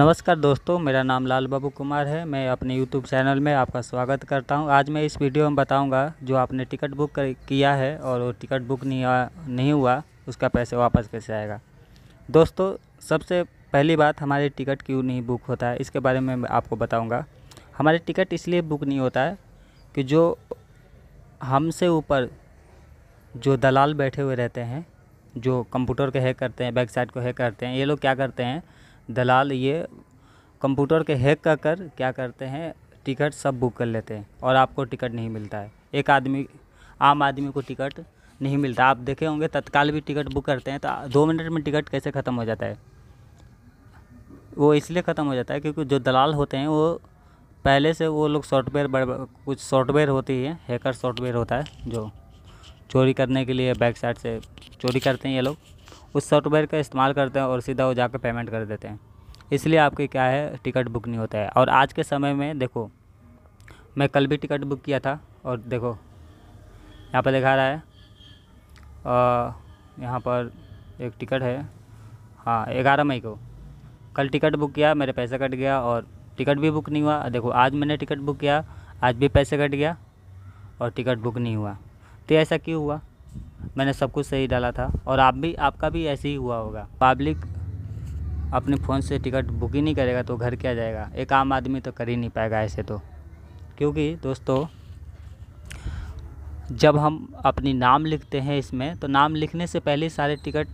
नमस्कार दोस्तों मेरा नाम लाल बाबू कुमार है मैं अपने YouTube चैनल में आपका स्वागत करता हूं आज मैं इस वीडियो में बताऊंगा जो आपने टिकट बुक कर, किया है और वो टिकट बुक नहीं आ, नहीं हुआ उसका पैसे वापस कैसे आएगा दोस्तों सबसे पहली बात हमारे टिकट क्यों नहीं बुक होता है इसके बारे में आपको बताऊँगा हमारे टिकट इसलिए बुक नहीं होता है कि जो हमसे ऊपर जो दलाल बैठे हुए रहते हैं जो कंप्यूटर को हैक करते हैं वेबसाइट को हैक करते हैं ये लोग क्या करते हैं दलाल ये कंप्यूटर के हैक कर कर क्या करते हैं टिकट सब बुक कर लेते हैं और आपको टिकट नहीं मिलता है एक आदमी आम आदमी को टिकट नहीं मिलता आप देखे होंगे तत्काल भी टिकट बुक करते हैं तो दो मिनट में टिकट कैसे ख़त्म हो जाता है वो इसलिए ख़त्म हो जाता है क्योंकि जो दलाल होते हैं वो पहले से वो लोग सॉफ्टवेयर कुछ सॉफ्टवेयर होती है हैकर सॉफ्टवेयर होता है जो चोरी करने के लिए बैक साइड से चोरी करते हैं ये लोग उस सॉफ्टवेयर का इस्तेमाल करते हैं और सीधा वो जाकर पेमेंट कर देते हैं इसलिए आपके क्या है टिकट बुक नहीं होता है और आज के समय में देखो मैं कल भी टिकट बुक किया था और देखो यहाँ पर दिखा रहा है यहाँ पर एक टिकट है हाँ ग्यारह मई को कल टिकट बुक किया मेरे पैसे कट गया और टिकट भी बुक नहीं हुआ देखो आज मैंने टिकट बुक किया आज भी पैसे कट गया और टिकट बुक नहीं हुआ तो ऐसा क्यों हुआ मैंने सब कुछ सही डाला था और आप भी आपका भी ऐसे ही हुआ होगा पब्लिक अपने फ़ोन से टिकट बुक ही नहीं करेगा तो घर क्या जाएगा एक आम आदमी तो कर ही नहीं पाएगा ऐसे तो क्योंकि दोस्तों जब हम अपनी नाम लिखते हैं इसमें तो नाम लिखने से पहले सारे टिकट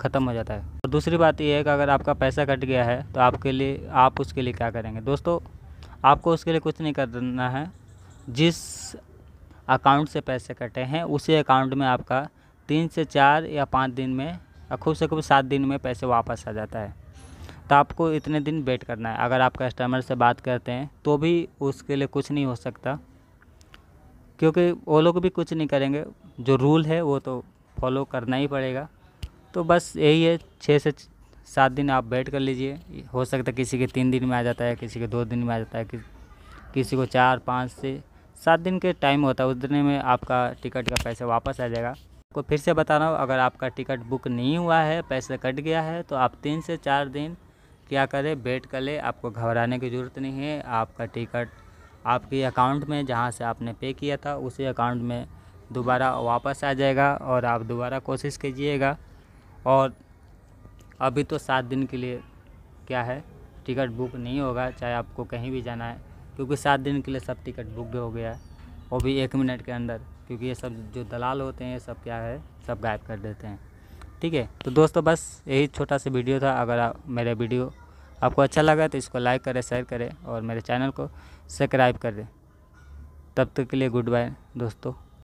ख़त्म हो जाता है और दूसरी बात यह है कि अगर आपका पैसा कट गया है तो आपके लिए आप उसके लिए क्या करेंगे दोस्तों आपको उसके लिए कुछ नहीं करना है जिस अकाउंट से पैसे कटे हैं उसी अकाउंट में आपका तीन से चार या पाँच दिन में खूब से खूब सात दिन में पैसे वापस आ जाता है तो आपको इतने दिन वेट करना है अगर आप कस्टमर से बात करते हैं तो भी उसके लिए कुछ नहीं हो सकता क्योंकि वो लोग भी कुछ नहीं करेंगे जो रूल है वो तो फॉलो करना ही पड़ेगा तो बस यही है छः से सात दिन आप वेट कर लीजिए हो सकता है किसी के तीन दिन में आ जाता है किसी के दो दिन में आ जाता है कि, किसी को चार पाँच से सात दिन के टाइम होता है उस दिन में आपका टिकट का पैसा वापस आ जाएगा आपको फिर से बता रहा हूँ अगर आपका टिकट बुक नहीं हुआ है पैसा कट गया है तो आप तीन से चार दिन क्या करें वेट कर ले आपको घबराने की ज़रूरत नहीं है आपका टिकट आपके अकाउंट में जहाँ से आपने पे किया था उसी अकाउंट में दोबारा वापस आ जाएगा और आप दोबारा कोशिश कीजिएगा और अभी तो सात दिन के लिए क्या है टिकट बुक नहीं होगा चाहे आपको कहीं भी जाना है क्योंकि सात दिन के लिए सब टिकट बुक भी हो गया है वो भी एक मिनट के अंदर क्योंकि ये सब जो दलाल होते हैं ये सब क्या है सब गायब कर देते हैं ठीक है तो दोस्तों बस यही छोटा सा वीडियो था अगर आप मेरा वीडियो आपको अच्छा लगा तो इसको लाइक करें शेयर करें और मेरे चैनल को सब्सक्राइब करें तब तक के लिए गुड बाय दोस्तों